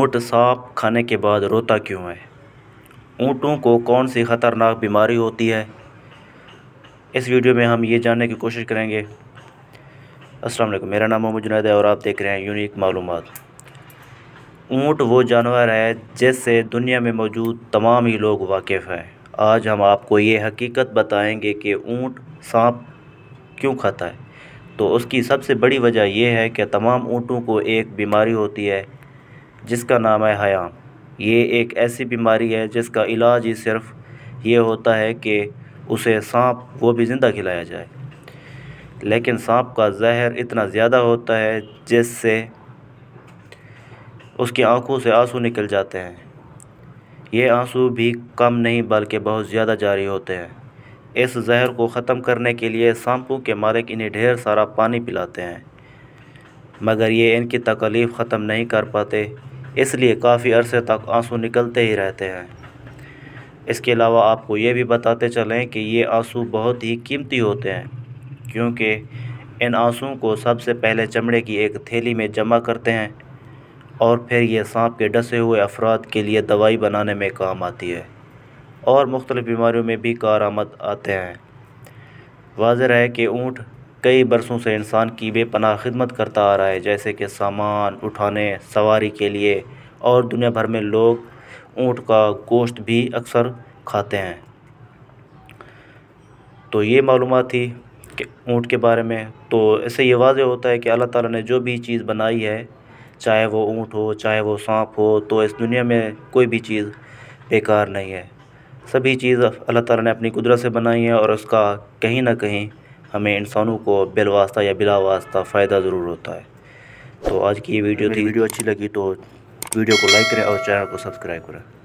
ऊँट सांप खाने के बाद रोता क्यों है ऊँटों को कौन सी ख़तरनाक बीमारी होती है इस वीडियो में हम ये जानने की कोशिश करेंगे अस्सलाम वालेकुम मेरा नाम मोहम्मद जुनेद है और आप देख रहे हैं यूनिक मालूम ऊँट वो जानवर है जिससे दुनिया में मौजूद तमाम ही लोग वाकिफ़ हैं आज हम आपको ये हकीकत बताएँगे कि ऊँट सांप क्यों खाता है तो उसकी सबसे बड़ी वजह यह है कि तमाम ऊँटों को एक बीमारी होती है जिसका नाम है हया ये एक ऐसी बीमारी है जिसका इलाज ही सिर्फ ये होता है कि उसे सांप वो भी ज़िंदा खिलाया जाए लेकिन सांप का जहर इतना ज़्यादा होता है जिससे उसकी आंखों से आंसू निकल जाते हैं ये आंसू भी कम नहीं बल्कि बहुत ज़्यादा जारी होते हैं इस जहर को ख़त्म करने के लिए सांपों के मालिक इन्हें ढेर सारा पानी पिलाते हैं मगर ये इनकी तकलीफ़ ख़त्म नहीं कर पाते इसलिए काफ़ी अरसे तक आंसू निकलते ही रहते हैं इसके अलावा आपको ये भी बताते चलें कि ये आंसू बहुत ही कीमती होते हैं क्योंकि इन आंसुओं को सबसे पहले चमड़े की एक थैली में जमा करते हैं और फिर ये सांप के डसे हुए अफराद के लिए दवाई बनाने में काम आती है और मुख्तलिफ़ बीमारियों में भी कार आते हैं वाजह है कि ऊँट कई बरसों से इंसान की बेपनाह खिदमत करता आ रहा है जैसे कि सामान उठाने सवारी के लिए और दुनिया भर में लोग ऊँट का गोश्त भी अक्सर खाते हैं तो ये मालूम थी कि ऊँट के बारे में तो इससे ये वाजह होता है कि अल्लाह ताला ने जो भी चीज़ बनाई है चाहे वो ऊँट हो चाहे वो सांप हो तो इस दुनिया में कोई भी चीज़ बेकार नहीं है सभी चीज़ अल्लाह ताला ने अपनी कुदरत से बनाई है और उसका कहीं ना कहीं हमें इंसानों को बिलवास्ता या बिला वास्ता फ़ायदा ज़रूर होता है तो आज की ये वीडियो थी वीडियो अच्छी लगी तो वीडियो को लाइक करें और चैनल को सब्सक्राइब करें